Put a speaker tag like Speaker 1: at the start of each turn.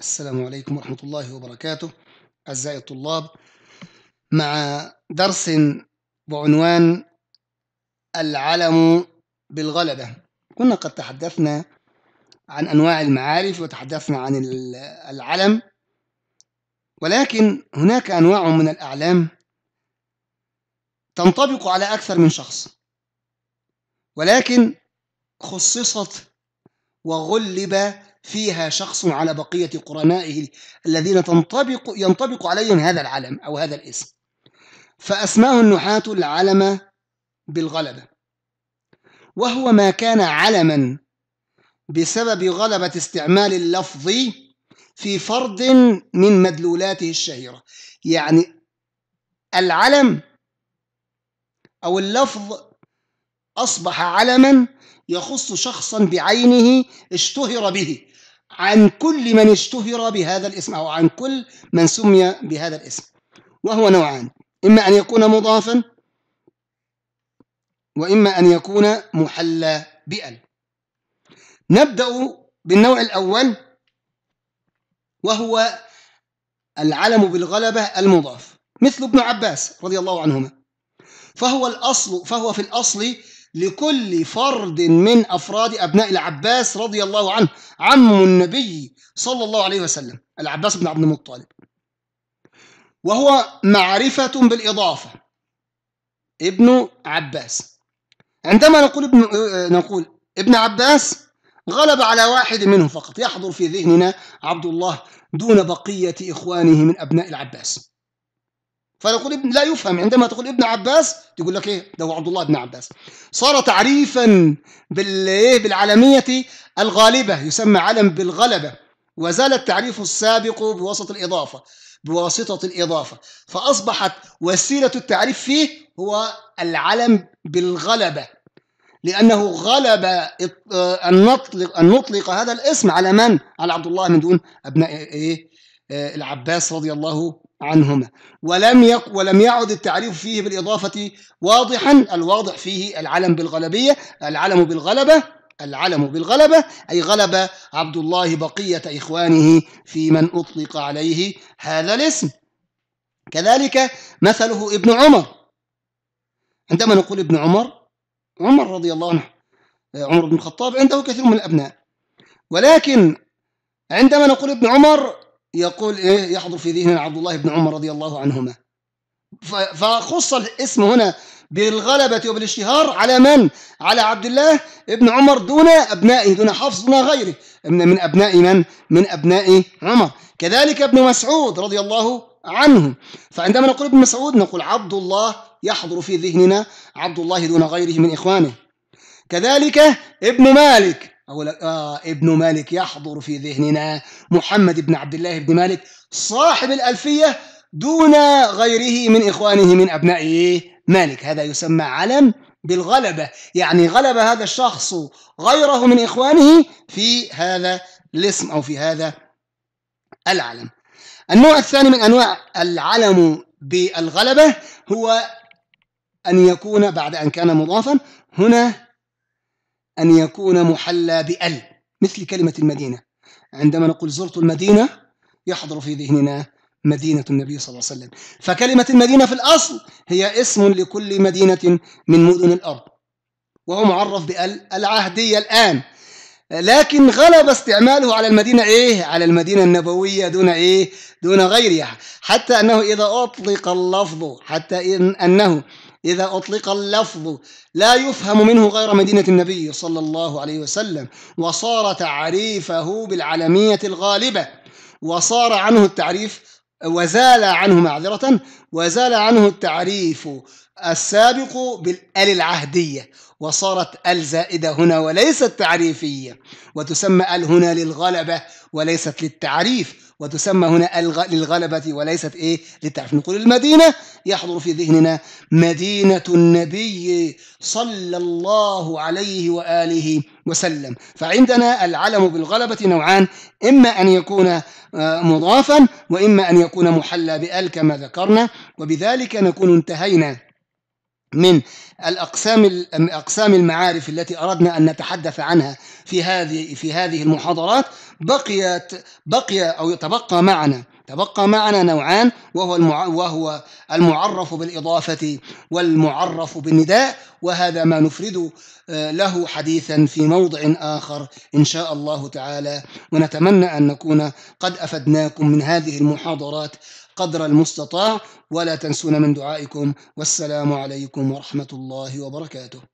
Speaker 1: السلام عليكم ورحمة الله وبركاته أعزائي الطلاب مع درس بعنوان العلم بالغلبة كنا قد تحدثنا عن أنواع المعارف وتحدثنا عن العلم ولكن هناك أنواع من الأعلام تنطبق على أكثر من شخص ولكن خصصت وغلب فيها شخص على بقية قرنائه الذين تنطبق ينطبق عليهم هذا العلم أو هذا الاسم فأسماه النحاة العلم بالغلبة وهو ما كان علما بسبب غلبة استعمال اللفظ في فرد من مدلولاته الشهيرة يعني العلم أو اللفظ أصبح علما يخص شخصا بعينه اشتهر به عن كل من اشتهر بهذا الاسم أو عن كل من سمي بهذا الاسم وهو نوعان إما أن يكون مضافا وإما أن يكون محلى بأل نبدأ بالنوع الأول وهو العلم بالغلبة المضاف مثل ابن عباس رضي الله عنهما فهو الأصل فهو في الأصل لكل فرد من أفراد أبناء العباس رضي الله عنه عم النبي صلى الله عليه وسلم العباس بن عبد المطلب وهو معرفة بالإضافة ابن عباس عندما نقول ابن آه، نقول ابن عباس غلب على واحد منهم فقط يحضر في ذهننا عبد الله دون بقية إخوانه من أبناء العباس فنقول ابن لا يفهم عندما تقول ابن عباس تقول لك ايه ده هو عبد الله بن عباس صار تعريفا بالايه بالعالميه الغالبه يسمى علم بالغلبه وزال التعريف السابق بواسطه الاضافه بواسطه الاضافه فاصبحت وسيله التعريف فيه هو العلم بالغلبه لانه غلب ان نطلق ان نطلق هذا الاسم على من على عبد الله من دون ابناء ايه آه، العباس رضي الله عنهما ولم يق ولم يعد التعريف فيه بالإضافة واضحا الواضح فيه العلم بالغلبية العلم بالغلبة العلم بالغلبة أي غلب عبد الله بقية إخوانه في من أطلق عليه هذا الاسم كذلك مثله ابن عمر عندما نقول ابن عمر عمر رضي الله عنه عمر بن الخطاب عنده كثير من الأبناء ولكن عندما نقول ابن عمر يقول إيه يحضر في ذهننا عبد الله بن عمر رضي الله عنهما فخص الاسم هنا بالغلبة وبالاشتهار على من؟ على عبد الله ابن عمر دون أبنائه دون حفص دون غيره من, من أبناء من؟ من أبناء عمر كذلك ابن مسعود رضي الله عنه فعندما نقول ابن مسعود نقول عبد الله يحضر في ذهننا عبد الله دون غيره من إخوانه كذلك ابن مالك أقول لك آه ابن مالك يحضر في ذهننا محمد بن عبد الله بن مالك صاحب الألفية دون غيره من إخوانه من أبناء مالك هذا يسمى علم بالغلبة يعني غلب هذا الشخص غيره من إخوانه في هذا الاسم أو في هذا العلم النوع الثاني من أنواع العلم بالغلبة هو أن يكون بعد أن كان مضافا هنا أن يكون محلى بأل مثل كلمة المدينة عندما نقول زرت المدينة يحضر في ذهننا مدينة النبي صلى الله عليه وسلم فكلمة المدينة في الأصل هي اسم لكل مدينة من مدن الأرض وهو معرف بأل العهدية الآن لكن غلب استعماله على المدينة إيه؟ على المدينة النبوية دون إيه؟ دون غيرها حتى أنه إذا أطلق اللفظ حتى إن أنه إذا أطلق اللفظ لا يفهم منه غير مدينة النبي صلى الله عليه وسلم وصار تعريفه بالعلمية الغالبة وصار عنه التعريف وزال عنه معذرة وزال عنه التعريف السابق بالال العهديه وصارت ال زائده هنا وليست تعريفيه وتسمى ال هنا للغلبه وليست للتعريف وتسمى هنا ال للغلبه وليست ايه للتعريف نقول المدينه يحضر في ذهننا مدينه النبي صلى الله عليه واله وسلم فعندنا العلم بالغلبه نوعان اما ان يكون آه، مضافا واما ان يكون محلى بال كما ذكرنا وبذلك نكون انتهينا من الأقسام أقسام المعارف التي أردنا أن نتحدث عنها في هذه في هذه المحاضرات بقيت بقي أو يتبقى معنا تبقى معنا نوعان وهو المع... وهو المعرف بالإضافة والمعرف بالنداء وهذا ما نفرد آه، له حديثا في موضع آخر إن شاء الله تعالى ونتمنى أن نكون قد أفدناكم من هذه المحاضرات قدر المستطاع ولا تنسون من دعائكم والسلام عليكم ورحمة الله وبركاته